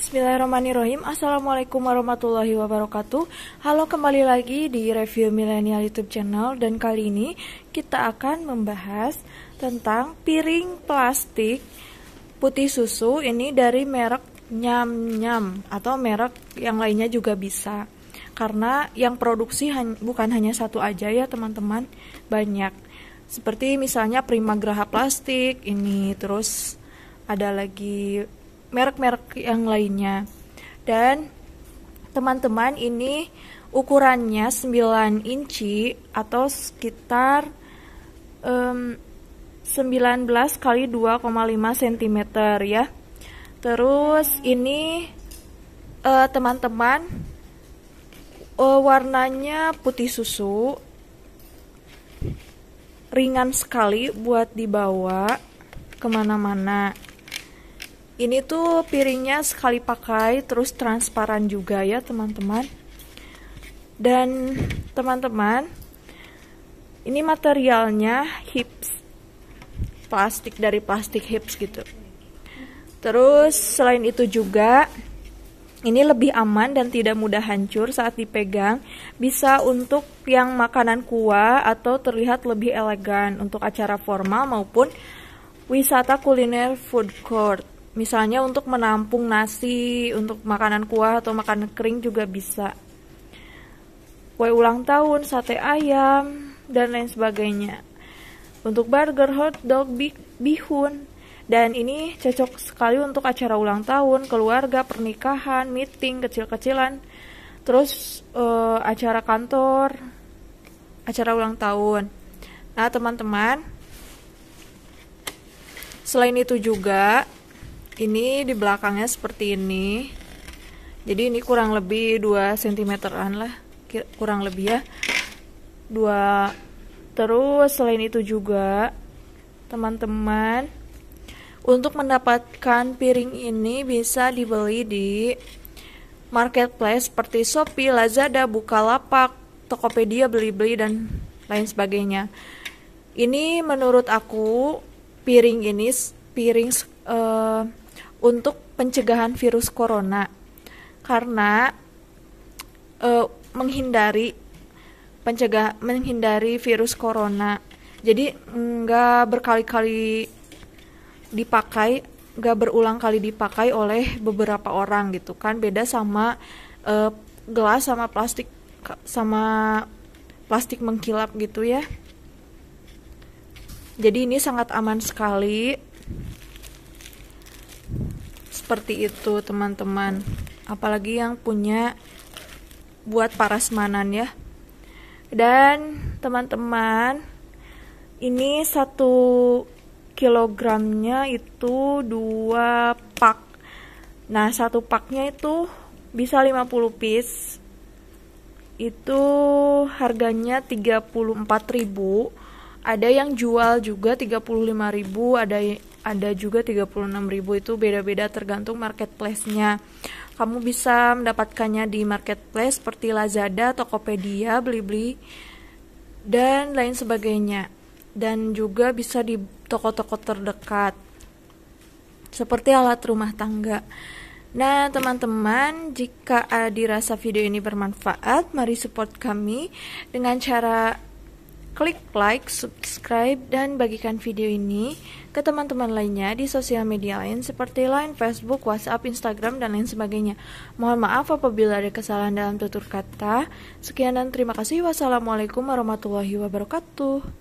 Bismillahirrahmanirrahim Assalamualaikum warahmatullahi wabarakatuh Halo kembali lagi di review milenial youtube channel Dan kali ini kita akan membahas tentang piring plastik putih susu Ini dari merek Nyam Nyam Atau merek yang lainnya juga bisa Karena yang produksi bukan hanya satu aja ya teman-teman Banyak Seperti misalnya Prima Graha Plastik Ini terus ada lagi merek-merek yang lainnya. Dan teman-teman ini ukurannya 9 inci atau sekitar um, 19 kali 2,5 cm ya. Terus ini eh, teman-teman uh, uh, warnanya putih susu. Ringan sekali buat dibawa kemana-mana. Ini tuh piringnya sekali pakai, terus transparan juga ya teman-teman. Dan teman-teman, ini materialnya hips, plastik dari plastik hips gitu. Terus selain itu juga ini lebih aman dan tidak mudah hancur saat dipegang. Bisa untuk yang makanan kuah atau terlihat lebih elegan untuk acara formal maupun wisata kuliner food court misalnya untuk menampung nasi, untuk makanan kuah atau makanan kering juga bisa. Kue ulang tahun, sate ayam, dan lain sebagainya. Untuk burger, hotdog, bi bihun, dan ini cocok sekali untuk acara ulang tahun, keluarga, pernikahan, meeting, kecil-kecilan, terus uh, acara kantor, acara ulang tahun. Nah, teman-teman, selain itu juga ini di belakangnya seperti ini jadi ini kurang lebih 2 cm an lah kurang lebih ya dua terus selain itu juga teman-teman untuk mendapatkan piring ini bisa dibeli di marketplace seperti Shopee, Lazada, Bukalapak, Tokopedia, Blibli dan lain sebagainya. Ini menurut aku piring ini piring uh, untuk pencegahan virus corona karena e, menghindari pencegah menghindari virus corona jadi nggak berkali-kali dipakai nggak berulang kali dipakai oleh beberapa orang gitu kan beda sama e, gelas sama plastik sama plastik mengkilap gitu ya jadi ini sangat aman sekali seperti itu teman-teman apalagi yang punya buat parasmanan ya dan teman-teman ini satu kilogramnya itu dua pak nah satu paknya itu bisa 50 piece itu harganya 34.000 ada yang jual juga 35.000 ada ada juga 36.000 itu beda-beda tergantung marketplace-nya. Kamu bisa mendapatkannya di marketplace seperti Lazada, Tokopedia, Blibli, dan lain sebagainya. Dan juga bisa di toko-toko terdekat. Seperti alat rumah tangga. Nah, teman-teman, jika dirasa video ini bermanfaat, mari support kami dengan cara Klik like, subscribe, dan bagikan video ini ke teman-teman lainnya di sosial media lain seperti lain Facebook, WhatsApp, Instagram, dan lain sebagainya. Mohon maaf apabila ada kesalahan dalam tutur kata. Sekian dan terima kasih. Wassalamualaikum warahmatullahi wabarakatuh.